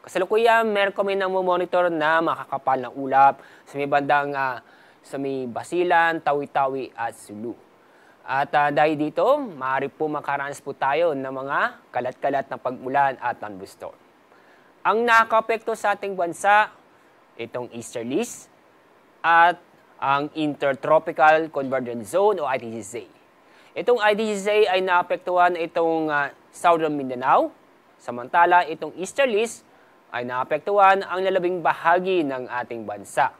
Kasalukuyan, meron kami na monitor na makakapal na ulap sa may bandang uh, sa may Basilan, Tawi-Tawi at Sulu. At uh, dahil dito, maaari po makaranas po tayo ng mga kalat-kalat na pagulan at thunderstorm. Ang nakakapekto sa ating bansa, itong easterlies at ang Intertropical Convergence Zone o ITCZ. Itong ITCZ ay naapektuhan itong uh, Southern Mindanao, samantala itong easterlies ay naapektuhan ang lalabing bahagi ng ating bansa.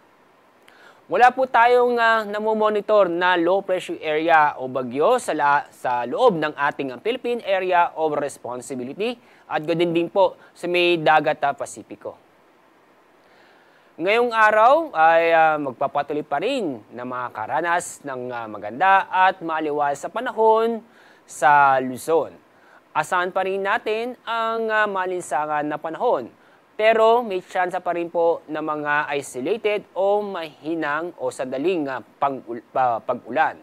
Wala po tayong uh, namomonitor na low pressure area o bagyo sa, la sa loob ng ating ah, Philippine Area of Responsibility at ganoon din po sa may dagat ah, Pasipiko. Ngayong araw ay uh, magpapatuloy pa rin na makakaranas ng uh, maganda at maliwas sa panahon sa Luzon. Asahan pa rin natin ang uh, malinsangan na panahon pero may tsansa pa rin po na mga isolated o mahinang o sadaling ah, pang, ah, pag-ulan.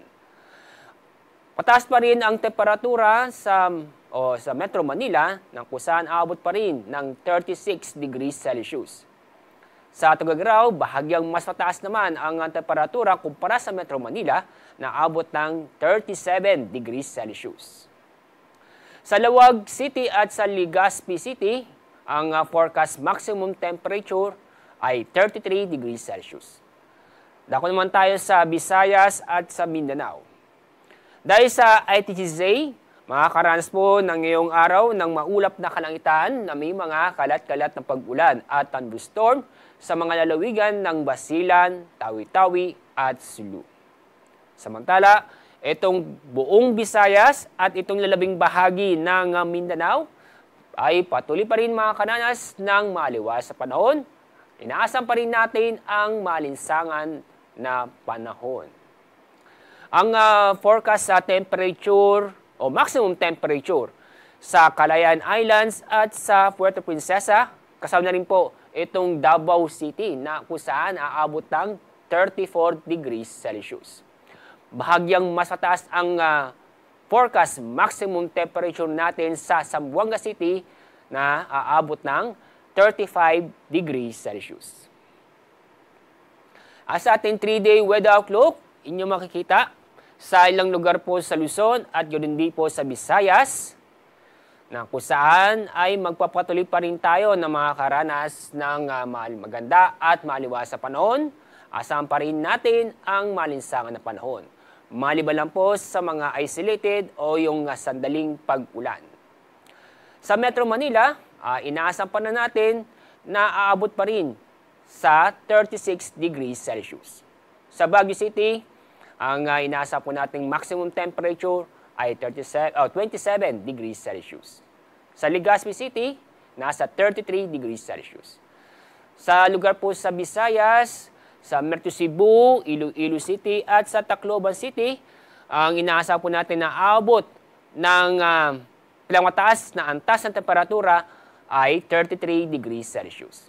Mataas pa rin ang temperatura sa o sa Metro Manila nang kusan aabot pa rin ng 36 degrees Celsius. Sa Tugagraw, bahagyang mas mataas naman ang temperatura kumpara sa Metro Manila na abot ng 37 degrees Celsius. Sa Lawag City at sa Legazpi City, ang ah, forecast maximum temperature ay 33 degrees Celsius. Dako naman tayo sa Visayas at sa Mindanao. Dahil sa ITGZ, makakaranas po ng ngayong araw ng maulap na kalangitan na may mga kalat-kalat na pag-ulan at thunderstorm sa mga lalawigan ng Basilan, Tawi-Tawi at Sulu. Samantala, itong buong Visayas at itong lalabing bahagi ng ah, Mindanao ay patuloy pa rin mga kananas ng maliwas sa panahon. Inaasam pa rin natin ang malinsangan na panahon. Ang uh, forecast sa temperature o maximum temperature sa Calayan Islands at sa Puerto Princesa, kasama na rin po itong Davao City na kung saan aabot ng 34 degrees Celsius. Bahagyang mas mataas ang uh, forecast maximum temperature natin sa Sambuanga City na aabot ng 35 degrees Celsius. As ating 3-day weather outlook, inyo makikita sa ilang lugar po sa Luzon at yun din po sa Visayas na kung saan ay magpapatuloy pa rin tayo ng mga karanas ng uh, maganda at sa panahon. Asahan pa rin natin ang malinsangan na panahon. Maliban lang po sa mga isolated o yung ah, sandaling pag-ulan. Sa Metro Manila, uh, ah, inaasam pa na natin na aabot pa rin sa 36 degrees Celsius. Sa Baguio City, ang uh, ah, inaasa po nating maximum temperature ay 37, oh, 27 degrees Celsius. Sa Legazpi City, nasa 33 degrees Celsius. Sa lugar po sa Visayas, sa Merto Cebu, Iloilo City at sa Tacloban City, ang inaasahan po natin na aabot ng uh, ilang mataas na antas ng temperatura ay 33 degrees Celsius.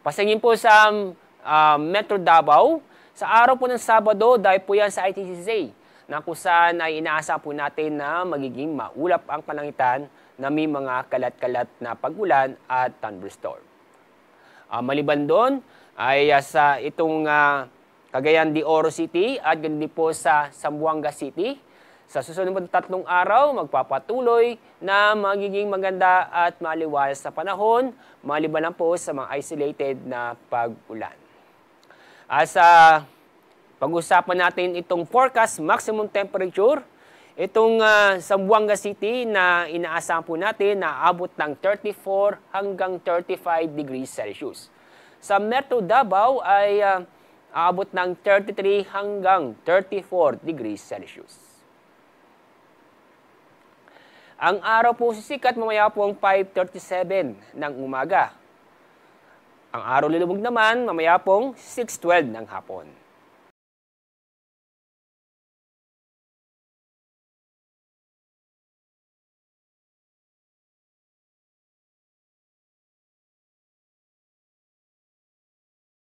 Pasingin po sa um, uh, Metro Davao, sa araw po ng Sabado, dahil po yan sa ITCCA, na kung saan ay inaasa po natin na magiging maulap ang panangitan na may mga kalat-kalat na pagulan at thunderstorm. Uh, maliban doon, ay uh, sa itong uh, Cagayan de Oro City at ganun din po sa Sambuanga City, sa susunod tatlong araw, magpapatuloy na magiging maganda at maliwalas sa panahon, maliban lang po sa mga isolated na pag-ulan. As uh, pag-usapan natin itong forecast maximum temperature, itong uh, ah, Sambuanga City na inaasahan po natin na abot ng 34 hanggang 35 degrees Celsius. Sa Metro Davao ay uh, aabot ng 33 hanggang 34 degrees Celsius. Ang araw po sisikat mamaya po ang 5.37 ng umaga. Ang araw lilubog naman mamaya pong 6.12 ng hapon.